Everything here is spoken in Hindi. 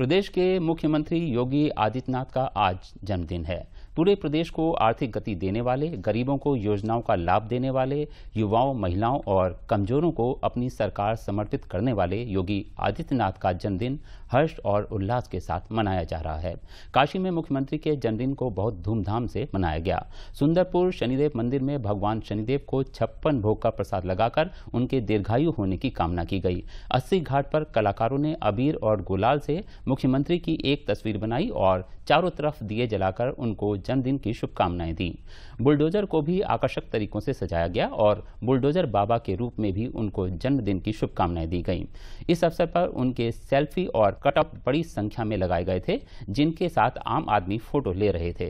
प्रदेश के मुख्यमंत्री योगी आदित्यनाथ का आज जन्मदिन है पूरे प्रदेश को आर्थिक गति देने वाले गरीबों को योजनाओं का लाभ देने वाले युवाओं महिलाओं और कमजोरों को अपनी सरकार समर्पित करने वाले योगी आदित्यनाथ का जन्मदिन हर्ष और उल्लास के साथ मनाया जा रहा है काशी में मुख्यमंत्री के जन्मदिन को बहुत धूमधाम से मनाया गया सुंदरपुर शनिदेव मंदिर में भगवान शनिदेव को छप्पन भोग का प्रसाद लगाकर उनके दीर्घायु होने की कामना की गई अस्सी घाट पर कलाकारों ने अबीर और गुलाल से मुख्यमंत्री की एक तस्वीर बनाई और चारों तरफ दिए जलाकर उनको जन्मदिन की शुभकामनाएं दी बुलडोजर को भी आकर्षक तरीकों से सजाया गया और बुलडोजर बाबा के रूप में भी उनको जन्मदिन की शुभकामनाएं दी गई इस अवसर पर उनके सेल्फी और कटअप बड़ी संख्या में लगाए गए थे जिनके साथ आम आदमी फोटो ले रहे थे